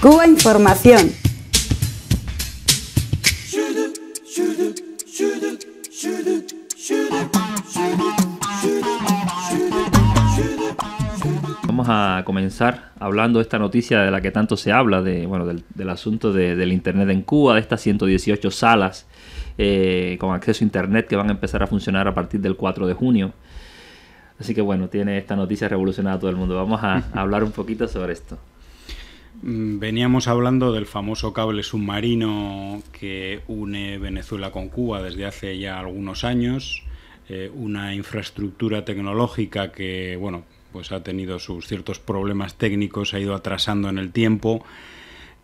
Cuba Información. Vamos a comenzar hablando de esta noticia de la que tanto se habla, de, bueno, del, asunto del Internet en Cuba, de estas 118 salas eh, con acceso a Internet que van a empezar a funcionar a partir del 4 de junio. Así que bueno, tiene esta noticia revolucionada a todo el mundo. Vamos a hablar un poquito sobre esto. Mm, veníamos hablando del famoso cable submarino que une Venezuela con Cuba desde hace ya algunos años, eh, una infraestructura tecnológica que, bueno, pues ha tenido sus ciertos problemas técnicos, ha ido atrasando en el tiempo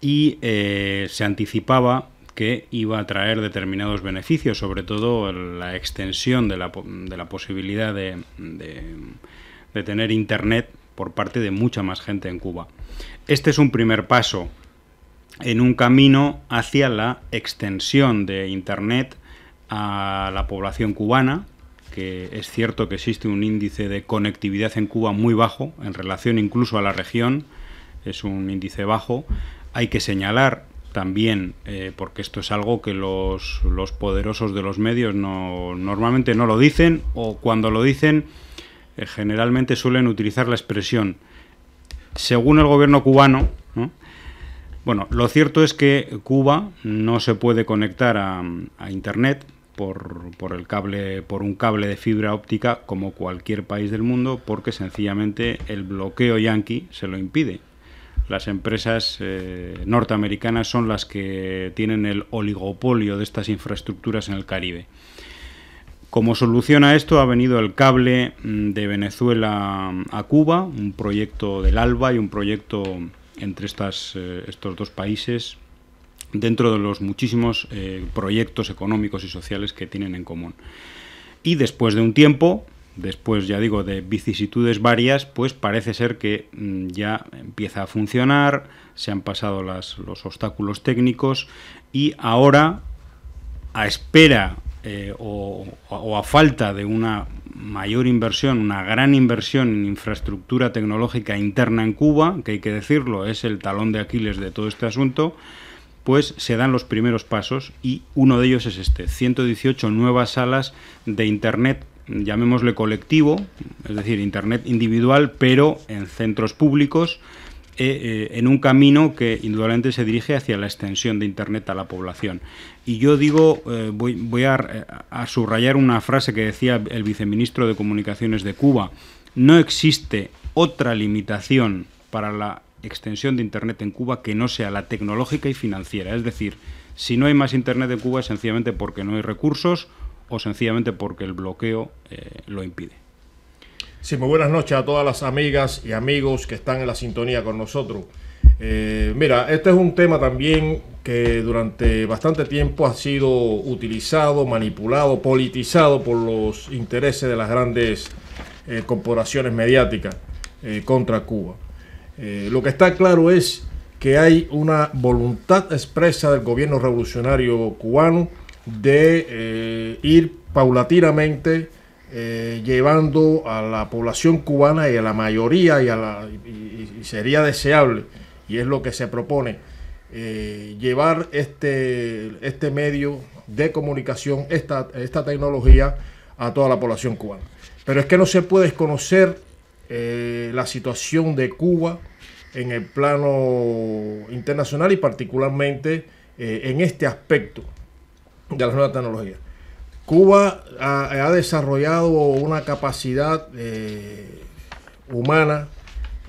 y eh, se anticipaba que iba a traer determinados beneficios, sobre todo la extensión de la, posibilidad de tener internet por parte de mucha más gente en Cuba. Este es un primer paso en un camino hacia la extensión de Internet a la población cubana, que es cierto que existe un índice de conectividad en Cuba muy bajo, en relación incluso a la región, es un índice bajo. Hay que señalar también, eh, porque esto es algo que los, poderosos de los medios no, normalmente no lo dicen, o cuando lo dicen eh, generalmente suelen utilizar la expresión, según el gobierno cubano, Bueno, lo cierto es que Cuba no se puede conectar a, Internet por, el cable, por un cable de fibra óptica como cualquier país del mundo porque sencillamente el bloqueo yanqui se lo impide. Las empresas eh, norteamericanas son las que tienen el oligopolio de estas infraestructuras en el Caribe. Como solución a esto ha venido el cable mm, de Venezuela a Cuba, un proyecto del ALBA y un proyecto entre estas, eh, estos dos países dentro de los muchísimos eh, proyectos económicos y sociales que tienen en común. Y después de un tiempo, después ya digo de vicisitudes varias, pues parece ser que mm, ya empieza a funcionar, se han pasado las, los obstáculos técnicos y ahora, a espera eh, o, o, a falta de una mayor inversión, una gran inversión en infraestructura tecnológica interna en Cuba, que hay que decirlo, es el talón de Aquiles de todo este asunto, pues se dan los primeros pasos y uno de ellos es este, 118 nuevas salas de Internet, llamémosle colectivo, es decir, Internet individual, pero en centros públicos, eh, eh, en un camino que indudablemente se dirige hacia la extensión de Internet a la población. Y yo digo, eh, voy, voy a, subrayar una frase que decía el viceministro de Comunicaciones de Cuba, no existe otra limitación para la extensión de Internet en Cuba que no sea la tecnológica y financiera. Es decir, si no hay más Internet en Cuba es sencillamente porque no hay recursos o sencillamente porque el bloqueo lo impide. Sí, muy buenas noches a todas las amigas y amigos que están en la sintonía con nosotros. Eh, mira, este es un tema también que durante bastante tiempo ha sido utilizado, manipulado, politizado por los intereses de las grandes eh, corporaciones mediáticas eh, contra Cuba. lo que está claro es que hay una voluntad expresa del gobierno revolucionario cubano de ir paulatinamente eh, llevando a la población cubana y a la mayoría y, a la, sería deseable, y es lo que se propone, eh, llevar este, este medio de comunicación, esta, esta tecnología a toda la población cubana. Pero es que no se puede desconocer eh, la situación de Cuba en el plano internacional y particularmente en este aspecto de la nueva tecnología. Cuba ha, desarrollado una capacidad eh, humana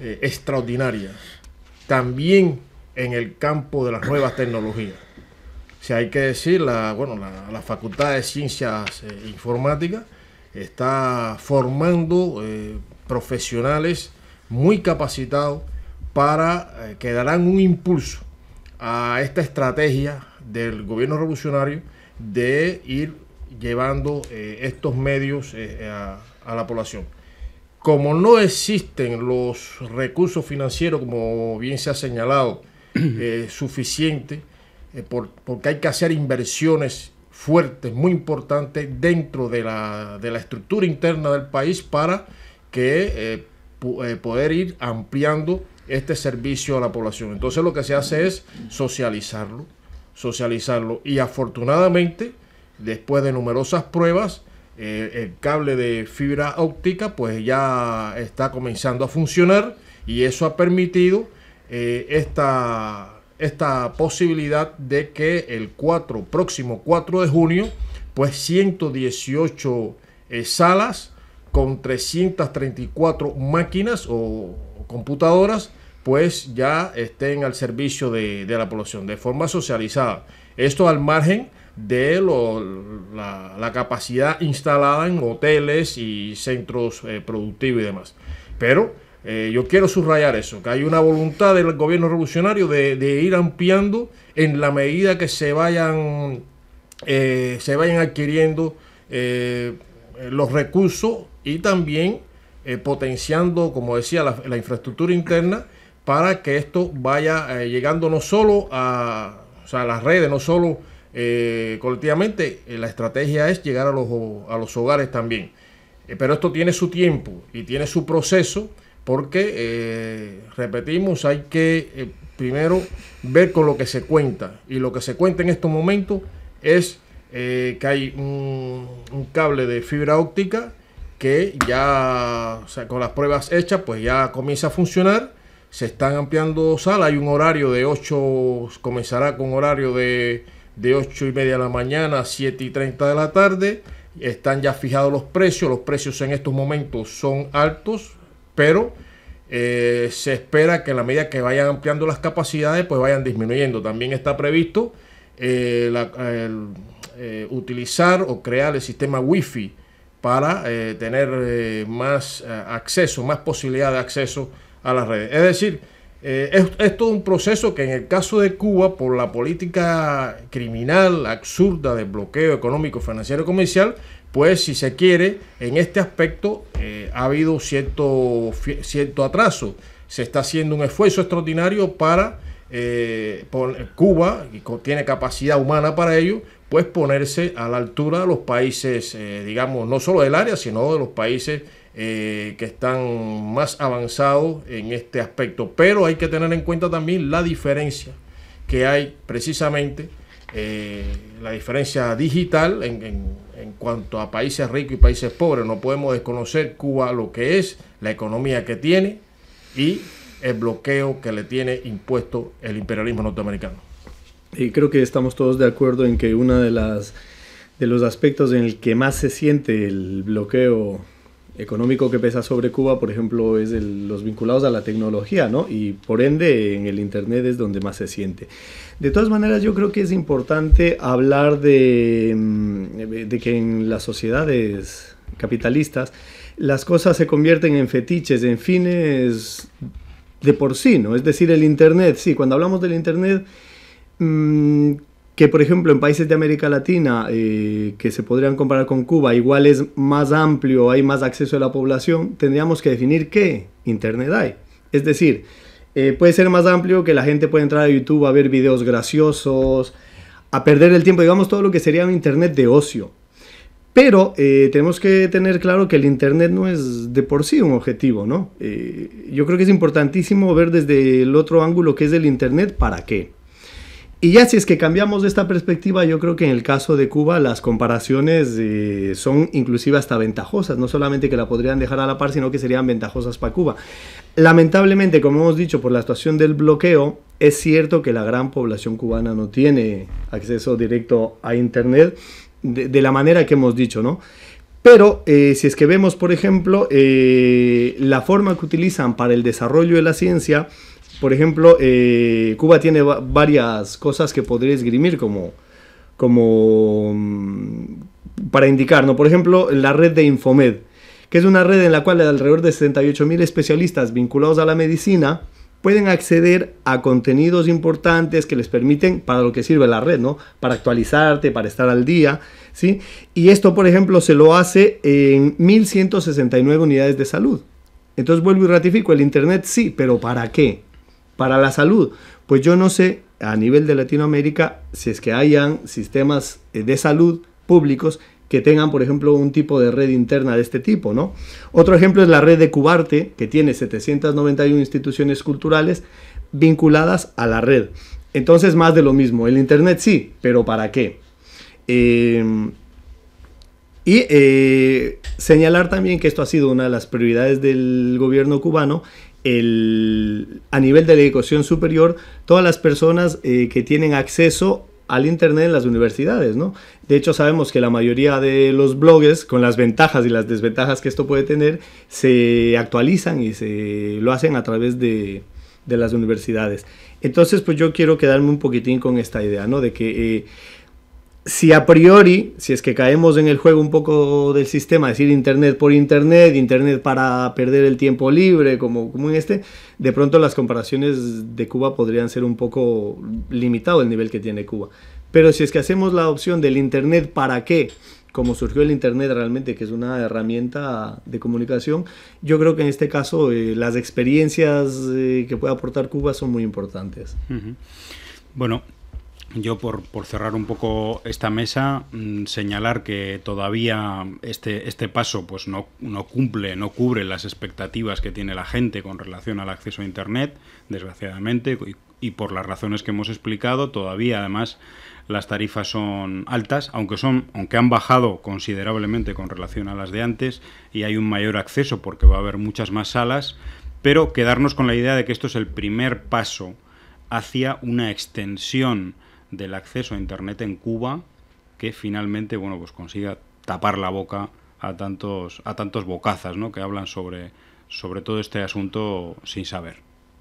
eh, extraordinaria, también en el campo de las nuevas tecnologías. Si hay que decir, la, bueno, la, Facultad de Ciencias eh, Informáticas está formando profesionales muy capacitados para que darán un impulso a esta estrategia del gobierno revolucionario de ir llevando eh, estos medios eh, eh, a, la población. Como no existen los recursos financieros, como bien se ha señalado, suficientes, porque hay que hacer inversiones fuertes, muy importantes, dentro de la, de la estructura interna del país para que poder ir ampliando este servicio a la población. Entonces lo que se hace es socializarlo, socializarlo. Y afortunadamente después de numerosas pruebas, eh, el cable de fibra óptica pues ya está comenzando a funcionar y eso ha permitido eh, esta, esta posibilidad de que el 4, próximo 4 de junio, pues 118 eh, salas con 334 máquinas o computadoras pues ya estén al servicio de, la población de forma socializada. Esto al margen de la, capacidad instalada en hoteles y centros eh, productivos y demás. Pero eh, yo quiero subrayar eso, que hay una voluntad del gobierno revolucionario de, ir ampliando en la medida que se vayan, eh, se vayan adquiriendo los recursos y también potenciando, como decía, la infraestructura interna para que esto vaya eh, llegando no solo a, las redes, no solo eh, colectivamente, eh, la estrategia es llegar a los, a los hogares también. pero esto tiene su tiempo y tiene su proceso porque, repetimos, hay que primero ver con lo que se cuenta y lo que se cuenta en estos momentos es... que hay un, cable de fibra óptica que ya con las pruebas hechas pues ya comienza a funcionar se están ampliando salas, hay un horario de 8, comenzará con horario de, 8 y media de la mañana a 7 y 30 de la tarde. Están ya fijados los precios, los precios en estos momentos son altos, pero eh, se espera que a la medida que vayan ampliando las capacidades, pues vayan disminuyendo. También está previsto eh, eh, utilizar o crear el sistema Wi-Fi para tener más acceso, más posibilidad de acceso a las redes. Es decir, eh, es, todo un proceso que en el caso de Cuba, por la política criminal absurda de bloqueo económico, financiero y comercial, pues si se quiere, en este aspecto eh, ha habido cierto, atraso. Se está haciendo un esfuerzo extraordinario para eh, Cuba, y tiene capacidad humana para ello, pues ponerse a la altura de los países, eh, digamos, no solo del área, sino de los países eh, que están más avanzados en este aspecto. Pero hay que tener en cuenta también la diferencia que hay precisamente, eh, la diferencia digital en cuanto a países ricos y países pobres. No podemos desconocer Cuba lo que es, la economía que tiene y el bloqueo que le tiene impuesto el imperialismo norteamericano. Y creo que estamos todos de acuerdo en que uno de, las, de los aspectos en el que más se siente el bloqueo económico que pesa sobre Cuba, por ejemplo, es el, los vinculados a la tecnología, ¿no? Y por ende en el Internet es donde más se siente. De todas maneras, yo creo que es importante hablar de, mm, de que en las sociedades capitalistas las cosas se convierten en fetiches, en fines de por sí, ¿no? Es decir, el Internet, sí, cuando hablamos del Internet Mm, que, por ejemplo, en países de América Latina, eh, que se podrían comparar con Cuba, igual es más amplio, hay más acceso a la población, tendríamos que definir qué Internet hay. Es decir, eh, puede ser más amplio que la gente puede entrar a YouTube a ver videos graciosos, a perder el tiempo, digamos todo lo que sería un Internet de ocio. Pero eh, tenemos que tener claro que el Internet no es de por sí un objetivo, ¿no? yo creo que es importantísimo ver desde el otro ángulo que es el Internet para qué. Y ya si es que cambiamos de esta perspectiva, yo creo que en el caso de Cuba las comparaciones eh, son inclusive hasta ventajosas, no solamente que la podrían dejar a la par, sino que serían ventajosas para Cuba. Lamentablemente, como hemos dicho, por la situación del bloqueo, es cierto que la gran población cubana no tiene acceso directo a Internet de, la manera que hemos dicho, ¿no? Pero eh, si es que vemos, por ejemplo, eh, la forma que utilizan para el desarrollo de la ciencia, por ejemplo, eh, Cuba tiene varias cosas que podría esgrimir como, como mm, para indicar, ¿no? Por ejemplo, la red de Infomed, que es una red en la cual alrededor de 78.000 especialistas vinculados a la medicina pueden acceder a contenidos importantes que les permiten, para lo que sirve la red, ¿no? Para actualizarte, para estar al día, ¿sí? Y esto, por ejemplo, se lo hace en 1.169 unidades de salud. Entonces vuelvo y ratifico, el Internet sí, pero ¿para qué? para la salud. Pues yo no sé a nivel de Latinoamérica si es que hayan sistemas eh, de salud públicos que tengan, por ejemplo, un tipo de red interna de este tipo, ¿no? Otro ejemplo es la red de Cubarte, que tiene 791 instituciones culturales vinculadas a la red. Entonces, más de lo mismo. El Internet sí, pero ¿para qué? Em, y eh, señalar también que esto ha sido una de las prioridades del gobierno cubano, a nivel de la educación superior, todas las personas eh, que tienen acceso al Internet en las universidades, ¿no? De hecho, sabemos que la mayoría de los blogs, con las ventajas y las desventajas que esto puede tener, se actualizan y se lo hacen a través de, las universidades. Entonces, pues yo quiero quedarme un poquitín con esta idea, ¿no? De que eh, si a priori, si es que caemos en el juego un poco del sistema, es decir Internet por Internet, Internet para perder el tiempo libre, como, como en este, de pronto las comparaciones de Cuba podrían ser un poco limitado el nivel que tiene Cuba. Pero si es que hacemos la opción del Internet para qué, como surgió el Internet realmente, que es una herramienta de comunicación, yo creo que en este caso eh, las experiencias eh, que puede aportar Cuba son muy importantes. Bueno, yo por, cerrar un poco esta mesa, mm, señalar que todavía este, este paso pues no, cumple, no cubre las expectativas que tiene la gente con relación al acceso a Internet, desgraciadamente, y, por las razones que hemos explicado, todavía además las tarifas son altas, aunque, son, aunque han bajado considerablemente con relación a las de antes y hay un mayor acceso porque va a haber muchas más salas, pero quedarnos con la idea de que esto es el primer paso hacia una extensión del acceso a Internet en Cuba que finalmente bueno, pues consiga tapar la boca a tantos, a tantos bocazas ¿no? que hablan sobre, sobre todo este asunto sin saber.